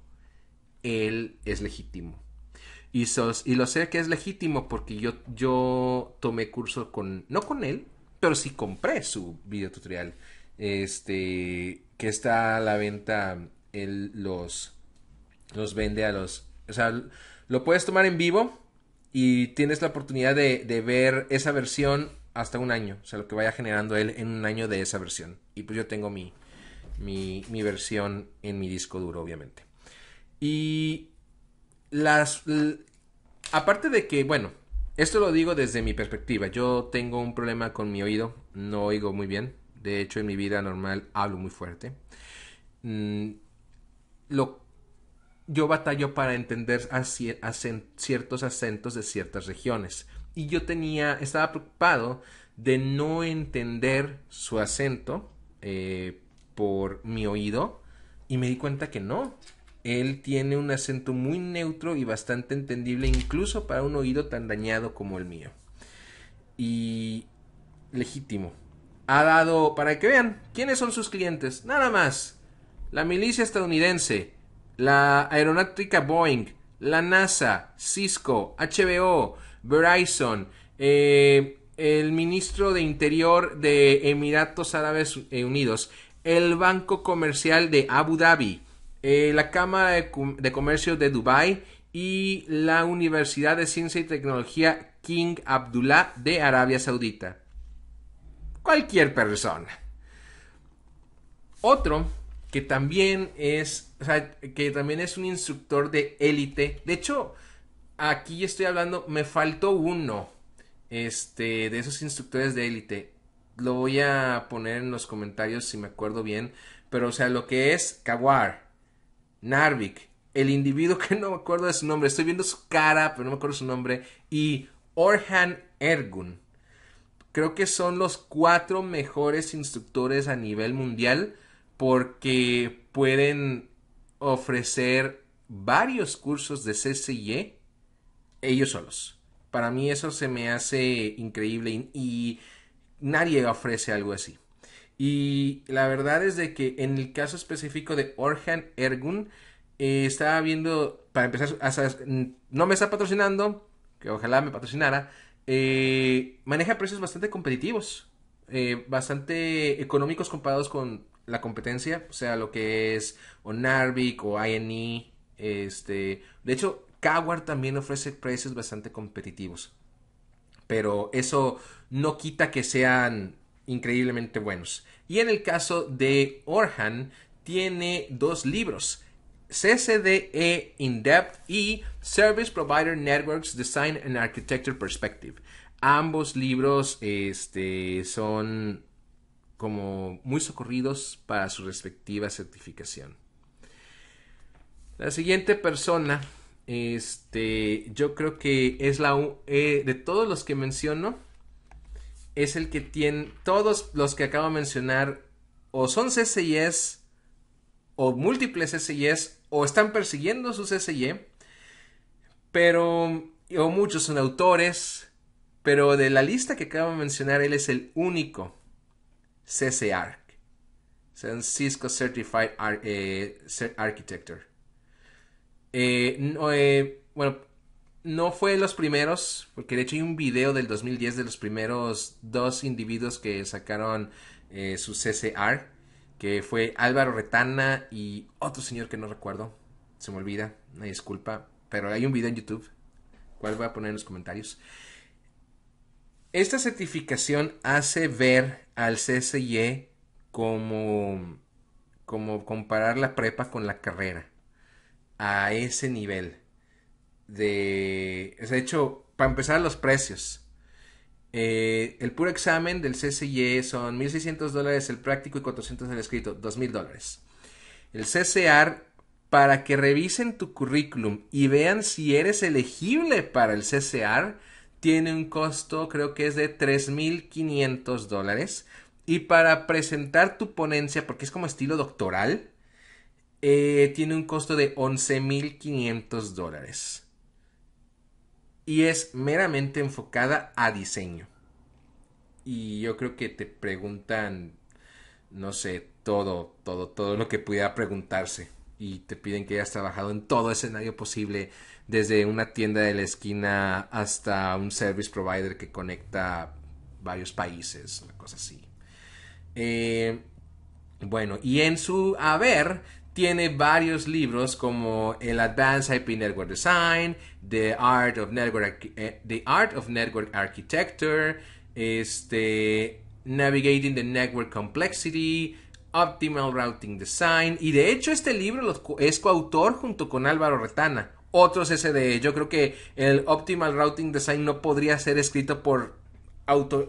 Él es legítimo. Y, lo sé que es legítimo porque yo, yo tomé curso con, no con él, pero sí compré su video tutorial Este, que está a la venta, él los, los vende a los, o sea, lo puedes tomar en vivo y tienes la oportunidad de, ver esa versión hasta un año, o sea, lo que vaya generando él en un año de esa versión. Y pues yo tengo mi, mi versión en mi disco duro, obviamente. Y las... Aparte de que, bueno, esto lo digo desde mi perspectiva. Yo tengo un problema con mi oído, no oigo muy bien. De hecho, en mi vida normal hablo muy fuerte. Mm, lo, yo batallo para entender ciertos acentos de ciertas regiones. Y yo tenía, estaba preocupado de no entender su acento eh, por mi oído. Y me di cuenta que no. Él tiene un acento muy neutro y bastante entendible incluso para un oído tan dañado como el mío. Y legítimo. Ha dado, para que vean, ¿quiénes son sus clientes? Nada más. La milicia estadounidense, la aeronáutica Boeing, la NASA, Cisco, HBO, Verizon, eh, el ministro de Interior de Emiratos Árabes Unidos, el Banco Comercial de Abu Dhabi, eh, la Cámara de, Comercio de Dubái y la Universidad de Ciencia y Tecnología King Abdullah de Arabia Saudita. Cualquier persona. Otro que también es, que también es un instructor de élite. De hecho, aquí estoy hablando, me faltó uno este, de esos instructores de élite. Lo voy a poner en los comentarios si me acuerdo bien. Pero, o sea, lo que es Kawar, Narvik, el individuo que no me acuerdo de su nombre, estoy viendo su cara, pero no me acuerdo su nombre, y Orhan Ergun. Creo que son los cuatro mejores instructores a nivel mundial porque pueden ofrecer varios cursos de CCIE ellos solos. Para mí eso se me hace increíble y nadie ofrece algo así. Y la verdad es de que en el caso específico de Orhan Ergun, eh, estaba viendo, para empezar, no me está patrocinando, que ojalá me patrocinara, eh, maneja precios bastante competitivos, eh, bastante económicos comparados con la competencia, o sea, lo que es Onarvik o INE, este, de hecho, Coward también ofrece precios bastante competitivos, pero eso no quita que sean increíblemente buenos. Y en el caso de Orhan, tiene dos libros. CCDE In Depth y Service Provider Networks Design and Architecture Perspective. Ambos libros este, son como muy socorridos para su respectiva certificación. La siguiente persona, este, yo creo que es la eh, de todos los que menciono, es el que tiene todos los que acabo de mencionar o son CCIs o múltiples CCIs o están persiguiendo su CCI, e, pero o muchos son autores, pero de la lista que acabo de mencionar él es el único CCARC, San Cisco Certified eh, Architecture. Eh, eh, bueno, no fue los primeros, porque de hecho hay un video del 2010 de los primeros dos individuos que sacaron eh, su CCR, que fue Álvaro Retana y otro señor que no recuerdo, se me olvida, una disculpa, pero hay un video en YouTube, cual voy a poner en los comentarios. Esta certificación hace ver al CCI como, como comparar la prepa con la carrera, a ese nivel de... hecho, para empezar, los precios. Eh, el puro examen del CCIE son 1.600 dólares el práctico y 400 el escrito, 2.000 dólares. El CCR, para que revisen tu currículum y vean si eres elegible para el CCR, tiene un costo creo que es de 3.500 dólares. Y para presentar tu ponencia, porque es como estilo doctoral, eh, tiene un costo de 11.500 dólares y es meramente enfocada a diseño. Y yo creo que te preguntan, no sé, todo, todo, todo lo que pudiera preguntarse. Y te piden que hayas trabajado en todo escenario posible, desde una tienda de la esquina hasta un service provider que conecta varios países, una cosa así. Eh, bueno, y en su haber tiene varios libros como el Advanced IP Network Design, The Art of Network, eh, The Art of Network Architecture, este, Navigating the Network Complexity, Optimal Routing Design. Y de hecho este libro es coautor junto con Álvaro Retana, otros SDE. Yo creo que el Optimal Routing Design no podría ser escrito por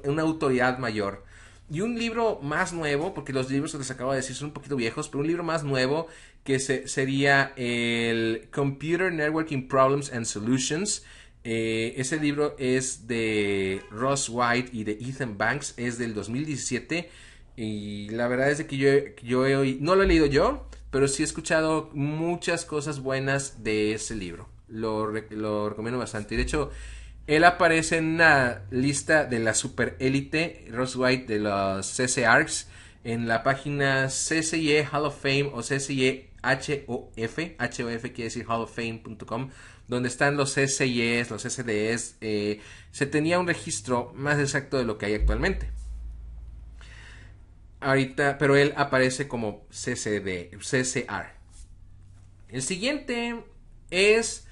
una autoridad mayor. Y un libro más nuevo, porque los libros que les acabo de decir son un poquito viejos, pero un libro más nuevo que sería el Computer Networking Problems and Solutions. Eh, ese libro es de Ross White y de Ethan Banks, es del 2017 y la verdad es que yo, yo he no lo he leído yo, pero sí he escuchado muchas cosas buenas de ese libro. Lo, lo recomiendo bastante. De hecho, él aparece en una lista de la super élite, Ross White de los CCARCs en la página CCE Hall of Fame o CCE HOF, HOF quiere decir Hall of Fame.com, donde están los CCEs los SDEs, eh, se tenía un registro más exacto de lo que hay actualmente. Ahorita, pero él aparece como CCD, CCR. El siguiente es,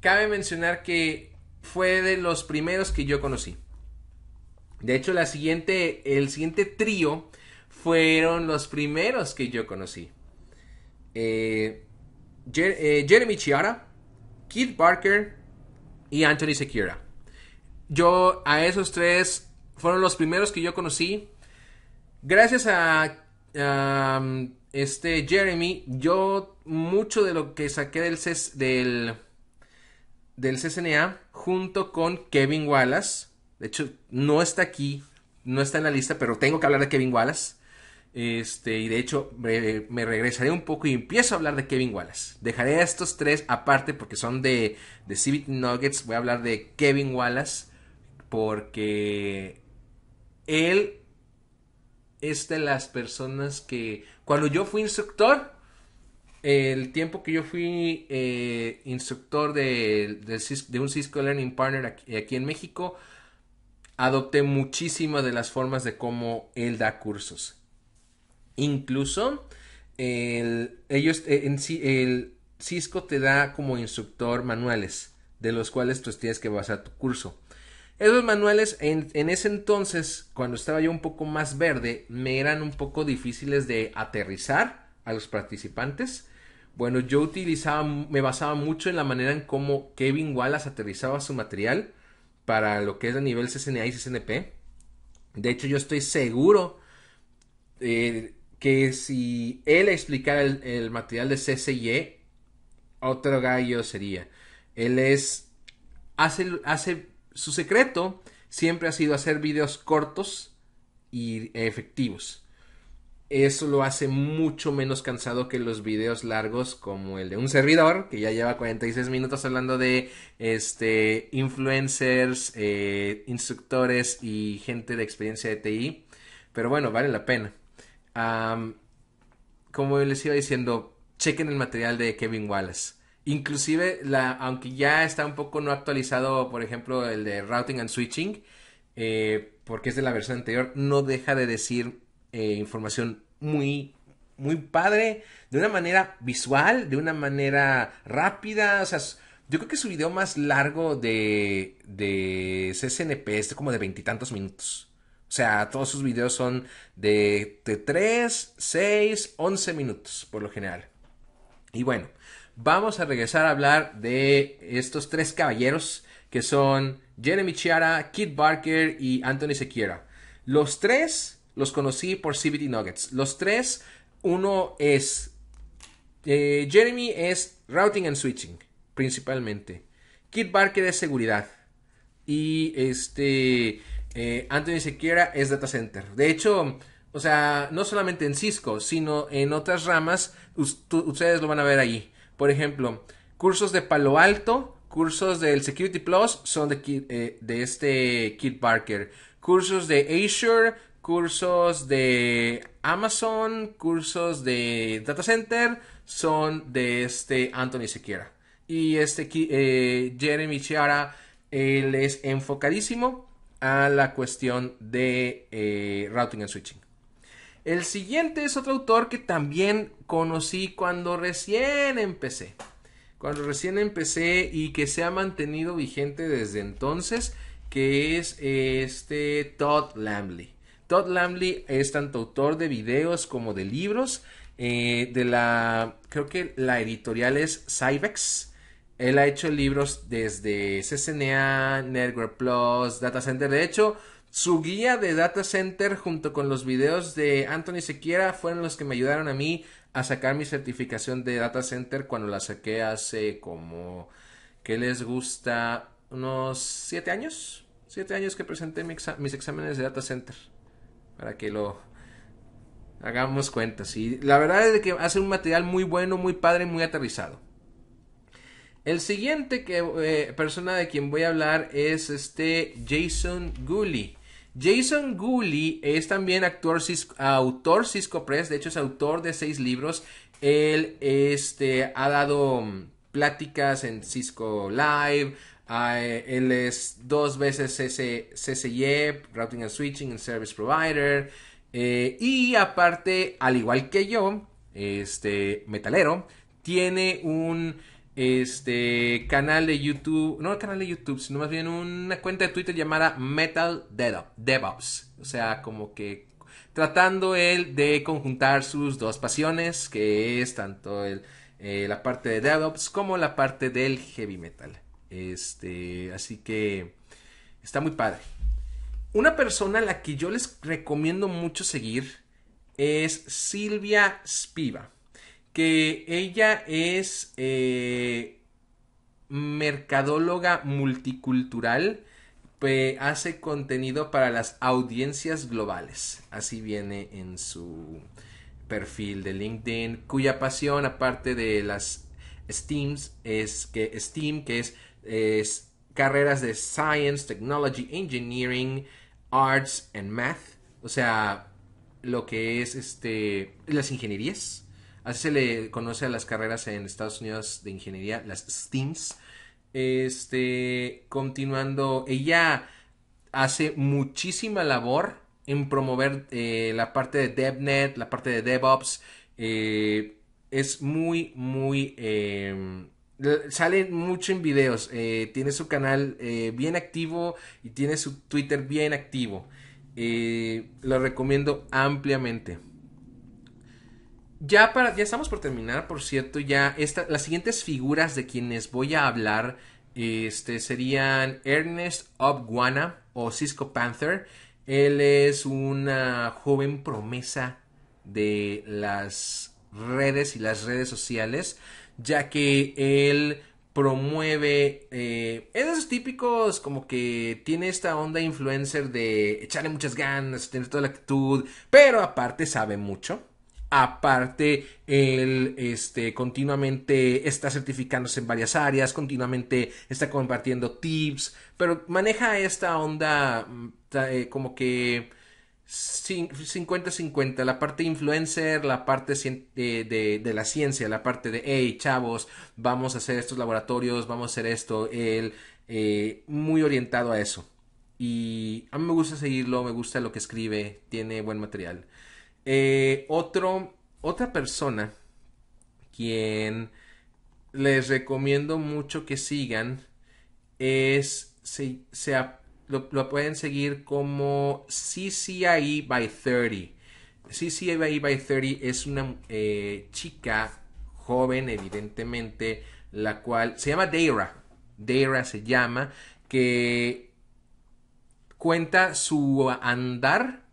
cabe mencionar que fue de los primeros que yo conocí. De hecho, la siguiente, el siguiente trío fueron los primeros que yo conocí. Eh, eh, Jeremy Chiara, Keith Parker. y Anthony Sequeira. Yo a esos tres fueron los primeros que yo conocí. Gracias a, este Jeremy, yo mucho de lo que saqué del, del, del junto con Kevin Wallace. De hecho, no está aquí, no está en la lista, pero tengo que hablar de Kevin Wallace. Este, y de hecho, me, regresaré un poco y empiezo a hablar de Kevin Wallace. Dejaré a estos tres aparte porque son de, de Civic Nuggets. Voy a hablar de Kevin Wallace porque él es de las personas que cuando yo fui instructor, el tiempo que yo fui eh, instructor de, un Cisco Learning Partner aquí, aquí en México, adopté muchísimas de las formas de cómo él da cursos Incluso el, ellos, eh, en, el Cisco te da como instructor manuales de los cuales tú pues, tienes que basar tu curso. Esos manuales en, ese entonces, cuando estaba yo un poco más verde, me eran un poco difíciles de aterrizar a los participantes. Bueno, yo utilizaba, me basaba mucho en la manera en cómo Kevin Wallace aterrizaba su material para lo que es a nivel CCNA y CCNP. De hecho, yo estoy seguro eh, que si él explicara el, material de CCY, otro gallo sería. Él es. Hace, hace. Su secreto siempre ha sido hacer videos cortos y efectivos. Eso lo hace mucho menos cansado que los videos largos como el de un servidor, que ya lleva 46 minutos hablando de este, influencers, eh, instructores y gente de experiencia de TI. Pero bueno, vale la pena como les iba diciendo, chequen el material de Kevin Wallace. Inclusive, la, aunque ya está un poco no actualizado, por ejemplo, el de Routing and Switching, eh, porque es de la versión anterior, no deja de decir eh, información muy, muy padre, de una manera visual, de una manera rápida, o sea, yo creo que su video más largo de, de CCNP es como de veintitantos minutos. O sea, todos sus videos son de, 3, 6, 11 minutos por lo general. Y bueno, vamos a regresar a hablar de estos tres caballeros que son Jeremy Chiara, Kit Barker y Anthony Sequiera. Los tres los conocí por CBD Nuggets. Los tres, uno es... Eh, Jeremy es routing and switching, principalmente. Kit Barker es seguridad. Y este... Eh, Anthony Sequeira es data center. De hecho, o sea, no solamente en Cisco, sino en otras ramas, ustedes lo van a ver ahí. Por ejemplo, cursos de Palo Alto, cursos del Security Plus son de, eh, de este Kit Parker. Cursos de Azure, cursos de Amazon, cursos de Data Center son de este Anthony Sequeira. Y este eh, Jeremy Chiara, él es enfocadísimo a la cuestión de eh, routing and switching. El siguiente es otro autor que también conocí cuando recién empecé. Cuando recién empecé y que se ha mantenido vigente desde entonces, que es este Todd Lamley. Todd Lamley es tanto autor de videos como de libros. Eh, de la, creo que la editorial es Cybex. Él ha hecho libros desde CCNA, Network Plus, Data Center. De hecho, su guía de Data Center junto con los videos de Anthony Sequiera fueron los que me ayudaron a mí a sacar mi certificación de Data Center cuando la saqué hace como, ¿qué les gusta? Unos siete años. Siete años que presenté mis exámenes de Data Center. Para que lo hagamos cuenta, Y la verdad es que hace un material muy bueno, muy padre, muy aterrizado. El siguiente eh, persona de quien voy a hablar es este Jason Gooley. Jason Gooley es también autor Cisco Press, de hecho es autor de seis libros. Él este, ha dado mm, pláticas en Cisco Live, ah, eh, él es dos veces CCE, Routing and Switching and Service Provider. Eh, y aparte, al igual que yo, este metalero, tiene un este canal de YouTube, no canal de YouTube, sino más bien una cuenta de Twitter llamada Metal DevOps, o sea, como que tratando él de conjuntar sus dos pasiones, que es tanto eh, la parte de DevOps como la parte del heavy metal. Este, así que está muy padre. Una persona a la que yo les recomiendo mucho seguir es Silvia Spiva que ella es eh, mercadóloga multicultural, hace contenido para las audiencias globales, así viene en su perfil de LinkedIn, cuya pasión aparte de las Steams es que Steam, que es, carreras de Science, Technology, Engineering, Arts and Math, o sea, lo que es este las ingenierías Así se le conoce a las carreras en Estados Unidos de ingeniería, las STEAMs. Este, continuando, ella hace muchísima labor en promover eh, la parte de DevNet, la parte de DevOps. Eh, es muy, muy... Em, sale mucho en videos. Eh, tiene su canal bien activo y tiene su Twitter bien activo. lo recomiendo ampliamente. Ya, para, ya estamos por terminar, por cierto, ya esta, las siguientes figuras de quienes voy a hablar este, serían Ernest Obguana o Cisco Panther. Él es una joven promesa de las redes y las redes sociales, ya que él promueve, eh, es de esos típicos como que tiene esta onda influencer de echarle muchas ganas, tener toda la actitud, pero aparte sabe mucho Aparte, él este, continuamente está certificándose en varias áreas, continuamente está compartiendo tips, pero maneja esta onda mm, eh, como que 50-50, la parte influencer, la parte eh, de, la ciencia, la parte de, hey, chavos, vamos a hacer estos laboratorios, vamos a hacer esto, él eh, muy orientado a eso. Y a mí me gusta seguirlo, me gusta lo que escribe, tiene buen material. Eh, otro, otra persona quien les recomiendo mucho que sigan es, se, lo, pueden seguir como CCI by 30. CCI by 30 es una eh, chica joven, evidentemente, la cual se llama Deira. Deira se llama, que cuenta su andar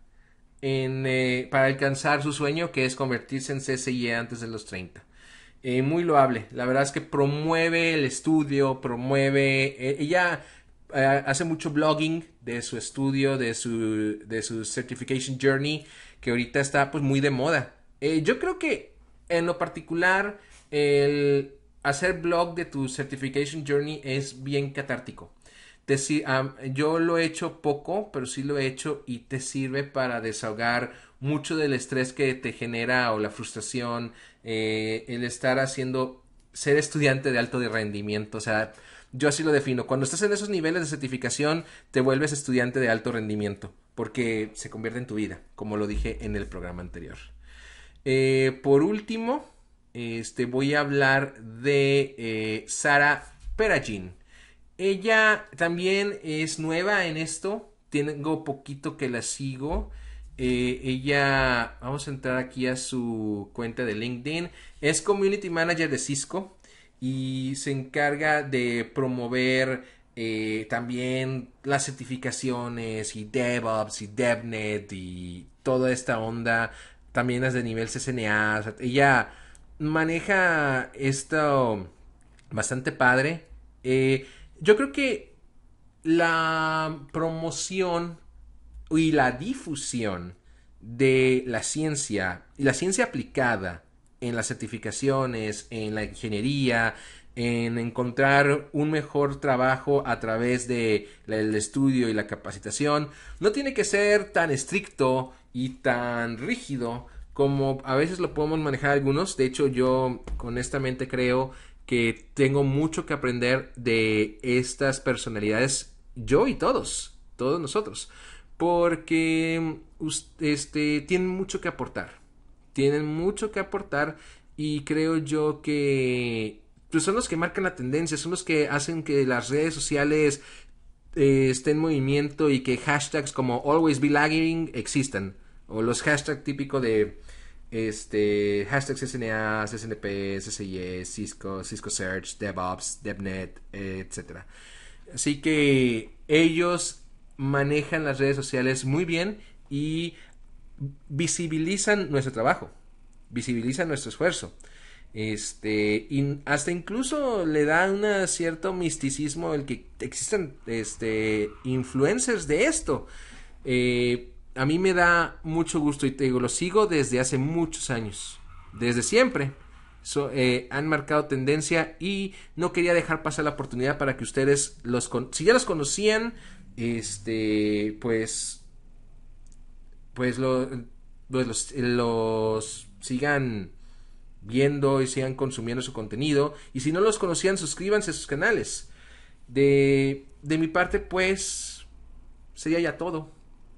eh, para alcanzar su sueño que es convertirse en CCIE antes de los 30. Eh, muy loable, la verdad es que promueve el estudio, promueve, eh, ella hace mucho blogging de su estudio, de su, de su certification journey, que ahorita está pues muy de moda. yo creo que en lo particular el hacer blog de tu certification journey es bien catártico. Te, yo lo he hecho poco, pero sí lo he hecho y te sirve para desahogar mucho del estrés que te genera o la frustración, eh, el estar haciendo, ser estudiante de alto rendimiento, o sea, yo así lo defino. Cuando estás en esos niveles de certificación, te vuelves estudiante de alto rendimiento, porque se convierte en tu vida, como lo dije en el programa anterior. Eh, por último, este, voy a hablar de eh, Sara Perajin ella también es nueva en esto. Tengo poquito que la sigo. Eh, ella, vamos a entrar aquí a su cuenta de LinkedIn. Es community manager de Cisco y se encarga de promover eh, también las certificaciones y DevOps y DevNet y toda esta onda. También las de nivel CCNA. ella maneja esto bastante padre. Eh, yo creo que la promoción y la difusión de la ciencia y la ciencia aplicada en las certificaciones, en la ingeniería, en encontrar un mejor trabajo a través del estudio y la capacitación, no tiene que ser tan estricto y tan rígido como a veces lo podemos manejar algunos. De hecho, yo honestamente creo que tengo mucho que aprender de estas personalidades, yo y todos, todos nosotros, porque este, tienen mucho que aportar, tienen mucho que aportar y creo yo que pues, son los que marcan la tendencia, son los que hacen que las redes sociales eh, estén en movimiento y que hashtags como always be lagging existan o los hashtags típicos de este, hashtags SNA, SNP, e, Cisco, Cisco Search, DevOps, DevNet, etc. Así que ellos manejan las redes sociales muy bien y visibilizan nuestro trabajo, visibilizan nuestro esfuerzo. Este, hasta incluso le da un cierto misticismo el que existen este, influencers de esto. Eh, a mí me da mucho gusto y te digo, lo sigo desde hace muchos años, desde siempre. Eh, han marcado tendencia y no quería dejar pasar la oportunidad para que ustedes los si ya los conocían este pues pues, pues los, sigan viendo y sigan consumiendo su contenido y si no los conocían suscríbanse a sus canales de de mi parte pues sería ya todo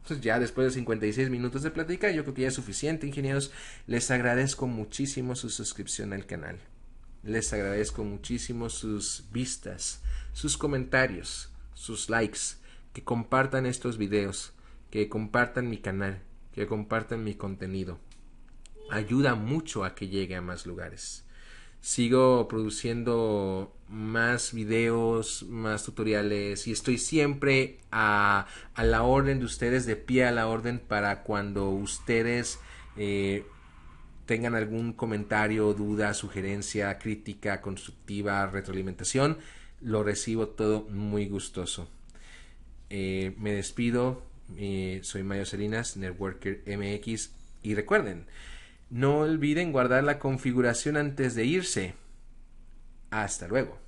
entonces pues, ya después de 56 minutos de plática, yo creo que ya es suficiente, ingenieros. Les agradezco muchísimo su suscripción al canal. Les agradezco muchísimo sus vistas, sus comentarios, sus likes, que compartan estos videos, que compartan mi canal, que compartan mi contenido. Ayuda mucho a que llegue a más lugares sigo produciendo más videos, más tutoriales y estoy siempre a, a, la orden de ustedes, de pie a la orden para cuando ustedes eh, tengan algún comentario, duda, sugerencia, crítica, constructiva, retroalimentación, lo recibo todo muy gustoso. Eh, me despido, eh, soy Mayo Salinas, Networker MX y recuerden, no olviden guardar la configuración antes de irse. Hasta luego.